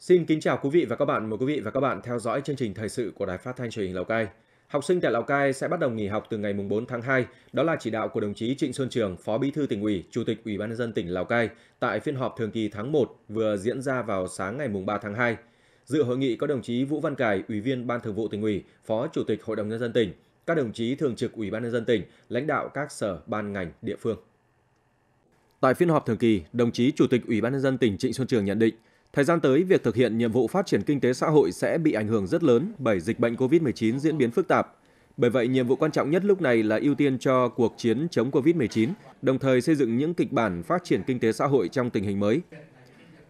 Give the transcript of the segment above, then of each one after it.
Xin kính chào quý vị và các bạn. Mời quý vị và các bạn theo dõi chương trình thời sự của Đài Phát thanh Truyền hình Lào Cai. Học sinh tại Lào Cai sẽ bắt đầu nghỉ học từ ngày mùng 4 tháng 2. Đó là chỉ đạo của đồng chí Trịnh Xuân Trường, Phó Bí thư tỉnh ủy, Chủ tịch Ủy ban nhân dân tỉnh Lào Cai tại phiên họp thường kỳ tháng 1 vừa diễn ra vào sáng ngày mùng 3 tháng 2. Dự hội nghị có đồng chí Vũ Văn Cải, Ủy viên Ban Thường vụ tỉnh ủy, Phó Chủ tịch Hội đồng nhân dân tỉnh, các đồng chí thường trực Ủy ban nhân dân tỉnh, lãnh đạo các sở, ban ngành, địa phương. Tại phiên họp thường kỳ, đồng chí Chủ tịch Ủy ban nhân dân tỉnh Trịnh Xuân Trường nhận định Thời gian tới, việc thực hiện nhiệm vụ phát triển kinh tế xã hội sẽ bị ảnh hưởng rất lớn bởi dịch bệnh COVID-19 diễn biến phức tạp. Bởi vậy, nhiệm vụ quan trọng nhất lúc này là ưu tiên cho cuộc chiến chống COVID-19, đồng thời xây dựng những kịch bản phát triển kinh tế xã hội trong tình hình mới.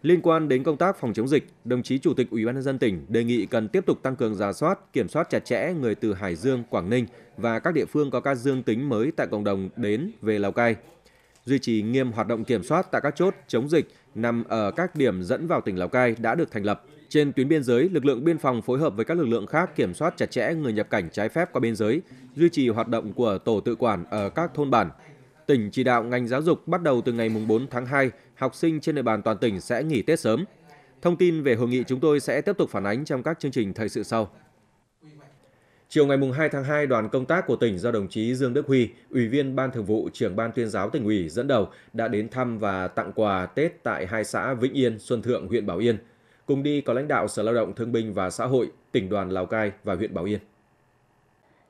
Liên quan đến công tác phòng chống dịch, đồng chí Chủ tịch Ủy ban nhân dân tỉnh đề nghị cần tiếp tục tăng cường giả soát, kiểm soát chặt chẽ người từ Hải Dương, Quảng Ninh và các địa phương có ca dương tính mới tại cộng đồng đến về Lào Cai, duy trì nghiêm hoạt động kiểm soát tại các chốt chống dịch nằm ở các điểm dẫn vào tỉnh Lào Cai đã được thành lập. Trên tuyến biên giới, lực lượng biên phòng phối hợp với các lực lượng khác kiểm soát chặt chẽ người nhập cảnh trái phép qua biên giới, duy trì hoạt động của tổ tự quản ở các thôn bản. Tỉnh chỉ đạo ngành giáo dục bắt đầu từ ngày 4 tháng 2, học sinh trên địa bàn toàn tỉnh sẽ nghỉ Tết sớm. Thông tin về hội nghị chúng tôi sẽ tiếp tục phản ánh trong các chương trình thời sự sau. Chiều ngày 2 tháng 2, đoàn công tác của tỉnh do đồng chí Dương Đức Huy, Ủy viên Ban Thường vụ, trưởng Ban tuyên giáo tỉnh ủy dẫn đầu đã đến thăm và tặng quà Tết tại hai xã Vĩnh Yên, Xuân Thượng, huyện Bảo Yên. Cùng đi có lãnh đạo Sở Lao động Thương binh và Xã hội, tỉnh đoàn Lào Cai và huyện Bảo Yên.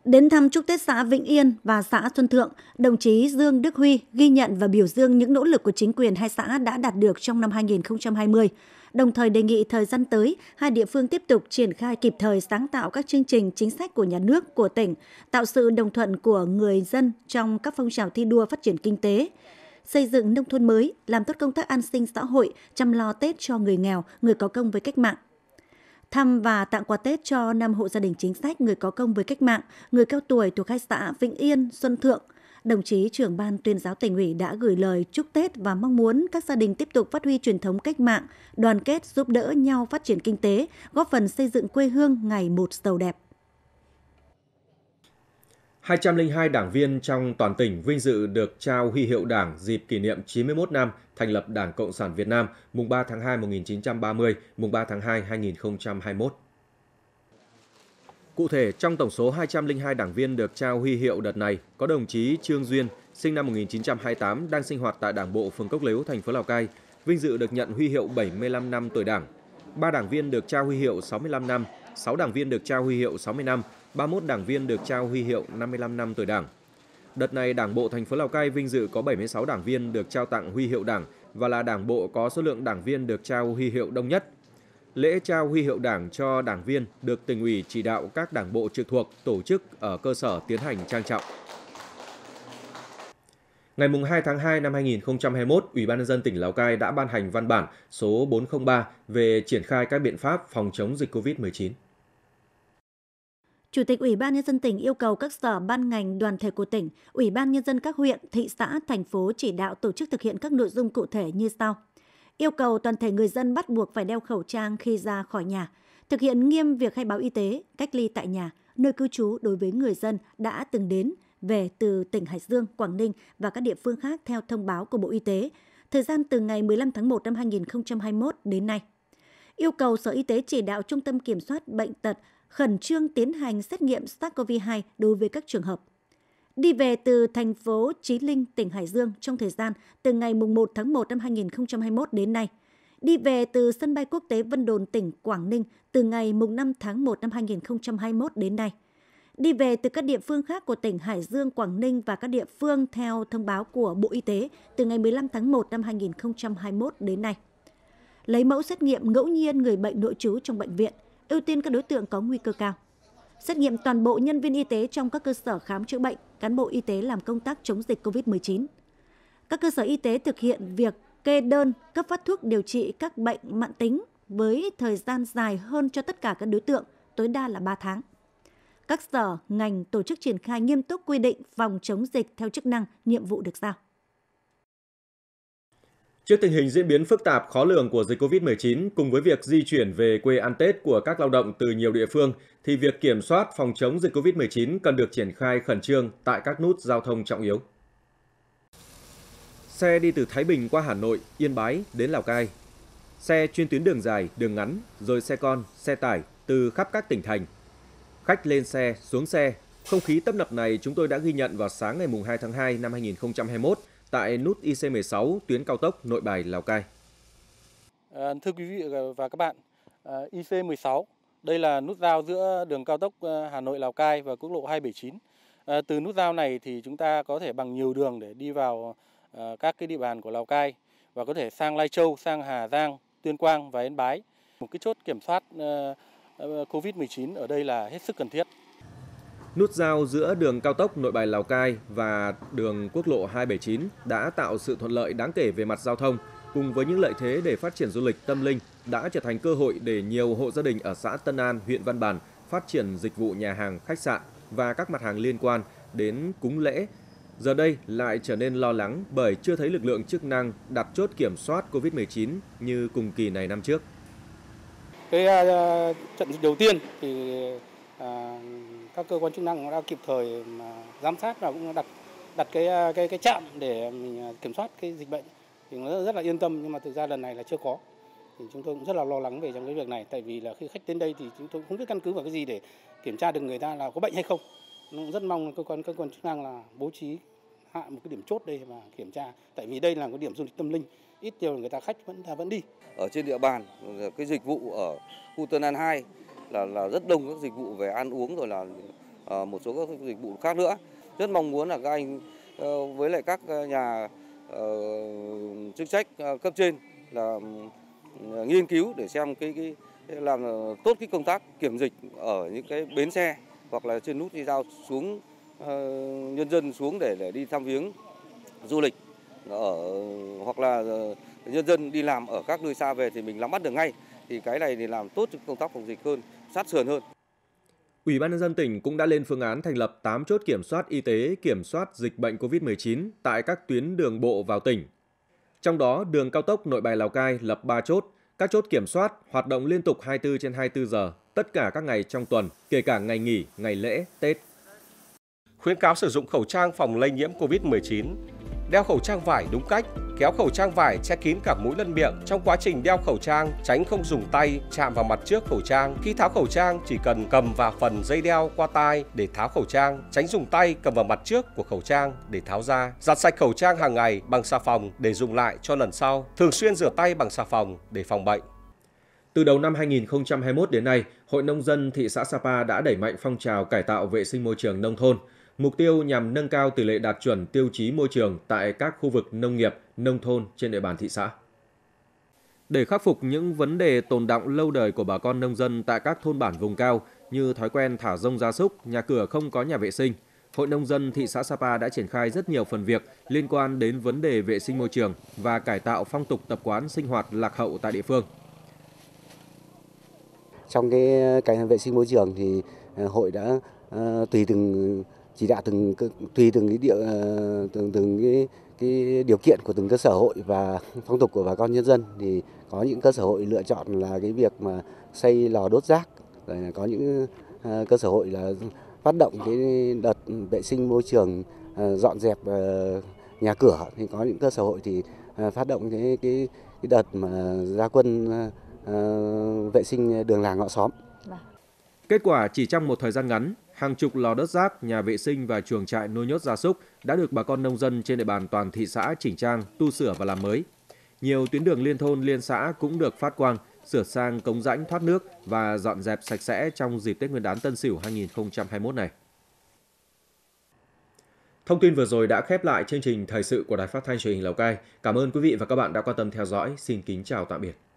Đến thăm chúc Tết xã Vĩnh Yên và xã Xuân Thượng, đồng chí Dương Đức Huy ghi nhận và biểu dương những nỗ lực của chính quyền hai xã đã đạt được trong năm 2020, đồng thời đề nghị thời gian tới, hai địa phương tiếp tục triển khai kịp thời sáng tạo các chương trình chính sách của nhà nước, của tỉnh, tạo sự đồng thuận của người dân trong các phong trào thi đua phát triển kinh tế xây dựng nông thôn mới, làm tốt công tác an sinh xã hội, chăm lo Tết cho người nghèo, người có công với cách mạng thăm và tặng quà Tết cho 5 hộ gia đình chính sách người có công với cách mạng, người cao tuổi thuộc hai xã Vĩnh Yên, Xuân Thượng. Đồng chí trưởng ban tuyên giáo tỉnh ủy đã gửi lời chúc Tết và mong muốn các gia đình tiếp tục phát huy truyền thống cách mạng, đoàn kết giúp đỡ nhau phát triển kinh tế, góp phần xây dựng quê hương ngày một giàu đẹp. 202 đảng viên trong toàn tỉnh vinh dự được trao huy hiệu Đảng dịp kỷ niệm 91 năm thành lập Đảng Cộng sản Việt Nam mùng 3 tháng 2 1930, mùng 3 tháng 2 2021. Cụ thể, trong tổng số 202 đảng viên được trao huy hiệu đợt này, có đồng chí Trương Duyên, sinh năm 1928, đang sinh hoạt tại Đảng bộ phường Cốc Lếu, thành phố Lào Cai, vinh dự được nhận huy hiệu 75 năm tuổi Đảng. 3 đảng viên được trao huy hiệu 65 năm, 6 đảng viên được trao huy hiệu 60 năm 31 đảng viên được trao huy hiệu 55 năm tuổi Đảng. Đợt này, Đảng bộ thành phố Lào Cai vinh dự có 76 đảng viên được trao tặng huy hiệu Đảng và là đảng bộ có số lượng đảng viên được trao huy hiệu đông nhất. Lễ trao huy hiệu Đảng cho đảng viên được tỉnh ủy chỉ đạo các đảng bộ trực thuộc tổ chức ở cơ sở tiến hành trang trọng. Ngày 2 tháng 2 năm 2021, Ủy ban nhân dân tỉnh Lào Cai đã ban hành văn bản số 403 về triển khai các biện pháp phòng chống dịch COVID-19. Chủ tịch Ủy ban Nhân dân tỉnh yêu cầu các sở ban ngành đoàn thể của tỉnh, Ủy ban Nhân dân các huyện, thị xã, thành phố chỉ đạo tổ chức thực hiện các nội dung cụ thể như sau. Yêu cầu toàn thể người dân bắt buộc phải đeo khẩu trang khi ra khỏi nhà, thực hiện nghiêm việc khai báo y tế, cách ly tại nhà, nơi cư trú đối với người dân đã từng đến, về từ tỉnh Hải Dương, Quảng Ninh và các địa phương khác theo thông báo của Bộ Y tế, thời gian từ ngày 15 tháng 1 năm 2021 đến nay. Yêu cầu Sở Y tế chỉ đạo Trung tâm Kiểm soát Bệnh tật khẩn trương tiến hành xét nghiệm SARS-CoV-2 đối với các trường hợp đi về từ thành phố Chí Linh, tỉnh Hải Dương trong thời gian từ ngày 1 tháng 1 năm 2021 đến nay, đi về từ sân bay quốc tế Vân Đồn, tỉnh Quảng Ninh từ ngày 5 tháng 1 năm 2021 đến nay, đi về từ các địa phương khác của tỉnh Hải Dương, Quảng Ninh và các địa phương theo thông báo của Bộ Y tế từ ngày 15 tháng 1 năm 2021 đến nay. Lấy mẫu xét nghiệm ngẫu nhiên người bệnh nội trú trong bệnh viện – ưu tiên các đối tượng có nguy cơ cao. Xét nghiệm toàn bộ nhân viên y tế trong các cơ sở khám chữa bệnh, cán bộ y tế làm công tác chống dịch COVID-19. Các cơ sở y tế thực hiện việc kê đơn cấp phát thuốc điều trị các bệnh mạng tính với thời gian dài hơn cho tất cả các đối tượng, tối đa là 3 tháng. Các sở, ngành tổ chức triển khai nghiêm túc quy định phòng chống dịch theo chức năng, nhiệm vụ được giao. Trước tình hình diễn biến phức tạp khó lường của dịch COVID-19 cùng với việc di chuyển về quê ăn Tết của các lao động từ nhiều địa phương thì việc kiểm soát phòng chống dịch COVID-19 cần được triển khai khẩn trương tại các nút giao thông trọng yếu. Xe đi từ Thái Bình qua Hà Nội, Yên Bái đến Lào Cai. Xe chuyên tuyến đường dài, đường ngắn, rồi xe con, xe tải từ khắp các tỉnh thành. Khách lên xe, xuống xe, không khí tấp nập này chúng tôi đã ghi nhận vào sáng ngày 2 tháng 2 năm 2021 tại nút IC16 tuyến cao tốc Nội Bài Lào Cai. Ờ, thưa quý vị và các bạn, ờ, IC16 đây là nút giao giữa đường cao tốc ờ, Hà Nội Lào Cai và quốc lộ 279. từ nút giao này thì chúng ta có thể bằng nhiều đường để đi vào các cái địa bàn của Lào Cai và có thể sang Lai Châu, sang Hà Giang, Tuyên Quang và Yên Bái. Một cái chốt kiểm soát COVID-19 ở đây là hết sức cần thiết. Nút giao giữa đường cao tốc Nội Bài Lào Cai và đường quốc lộ 279 đã tạo sự thuận lợi đáng kể về mặt giao thông, cùng với những lợi thế để phát triển du lịch tâm linh đã trở thành cơ hội để nhiều hộ gia đình ở xã Tân An, huyện Văn Bàn phát triển dịch vụ nhà hàng, khách sạn và các mặt hàng liên quan đến cúng lễ. Giờ đây lại trở nên lo lắng bởi chưa thấy lực lượng chức năng đặt chốt kiểm soát COVID-19 như cùng kỳ này năm trước. Cái uh, trận đầu tiên thì uh, các cơ quan chức năng cũng đã kịp thời mà giám sát và cũng đặt đặt cái cái cái trạm để mình à, kiểm soát cái dịch bệnh thì nó rất là yên tâm nhưng mà thực ra lần này là chưa có thì chúng tôi cũng rất là lo lắng về trong cái việc này tại vì là khi khách đến đây thì chúng tôi không biết căn cứ vào cái gì để kiểm tra được người ta là có bệnh hay không cũng rất mong cơ quan cơ quan chức năng là bố trí hạ một cái điểm chốt đây và kiểm tra tại vì đây là một điểm du lịch tâm linh ít nhiều người ta khách vẫn ta vẫn đi ở trên địa bàn cái dịch vụ ở khu Tân An 2 là là rất đông các dịch vụ về ăn uống rồi là uh, một số các dịch vụ khác nữa rất mong muốn là các anh uh, với lại các ờ, nhà uh, chức trách uh, cấp trên là uh, nghiên cứu để xem cái, cái làm tốt cái công tác kiểm dịch ở những cái bến xe hoặc là trên nút đi giao xuống uh, nhân dân xuống để để đi thăm viếng du lịch ở hoặc là nhân dân đi làm ở các nơi xa về thì mình nắm bắt được ngay thì cái này thì làm tốt công tác phòng dịch hơn sát sườn hơn. Ủy ban nhân dân tỉnh cũng đã lên phương án thành lập 8 chốt kiểm soát y tế kiểm soát dịch bệnh COVID-19 tại các tuyến đường bộ vào tỉnh. Trong đó, đường cao tốc Nội Bài Lào Cai lập 3 chốt, các chốt kiểm soát hoạt động liên tục 24 trên 24 giờ, tất cả các ngày trong tuần, kể cả ngày nghỉ, ngày lễ, Tết. Khuyến cáo sử dụng khẩu trang phòng lây nhiễm COVID-19 đeo khẩu trang vải đúng cách, kéo khẩu trang vải che kín cả mũi lẫn miệng. Trong quá trình đeo khẩu trang, tránh không dùng tay chạm vào mặt trước khẩu trang. Khi tháo khẩu trang chỉ cần cầm vào phần dây đeo qua tai để tháo khẩu trang, tránh dùng tay cầm vào mặt trước của khẩu trang để tháo ra. Giặt sạch khẩu trang hàng ngày bằng xà phòng để dùng lại cho lần sau. Thường xuyên rửa tay bằng xà phòng để phòng bệnh. Từ đầu năm 2021 đến nay, Hội Nông dân thị xã Sapa đã đẩy mạnh phong trào cải tạo vệ sinh môi trường nông thôn – Mục tiêu nhằm nâng cao tỷ lệ đạt chuẩn tiêu chí môi trường tại các khu vực nông nghiệp, nông thôn trên địa bàn thị xã. Để khắc phục những vấn đề tồn động lâu đời của bà con nông dân tại các thôn bản vùng cao như thói quen thả rông gia súc, nhà cửa không có nhà vệ sinh, Hội nông dân thị xã Sapa đã triển khai rất nhiều phần việc liên quan đến vấn đề vệ sinh môi trường và cải tạo phong tục tập quán sinh hoạt lạc hậu tại địa phương. Trong cái cái vệ sinh môi trường thì ờ, hội đã ờ, tùy từng chỉ đạo từng tùy từng cái địa ờ, từng từng cái, cái điều kiện của từng cơ sở hội và phong tục của bà con nhân dân thì có những cơ sở hội lựa chọn là cái việc mà xây lò đốt rác rồi có những ờ, cơ sở hội là phát động cái đợt vệ sinh môi trường ờ, dọn dẹp nhà cửa thì có những cơ sở hội thì phát động cái cái, cái đợt mà gia quân vệ sinh đường làng ngõ xóm. Vâng. Kết quả chỉ trong một thời gian ngắn, hàng chục lò đất rác, nhà vệ sinh và chuồng trại nuôi nhốt gia súc đã được bà con nông dân trên địa bàn toàn thị xã chỉnh trang, tu sửa và làm mới. Nhiều tuyến đường liên thôn, liên xã cũng được phát quang, sửa sang cống rãnh thoát nước và dọn dẹp sạch sẽ trong dịp Tết Nguyên đán Tân Sửu 2021 này. Thông tin vừa rồi đã khép lại chương trình thời sự của Đài Phát thanh truyền hình Lào Cai. Cảm ơn quý vị và các bạn đã quan tâm theo dõi. Xin kính chào tạm biệt.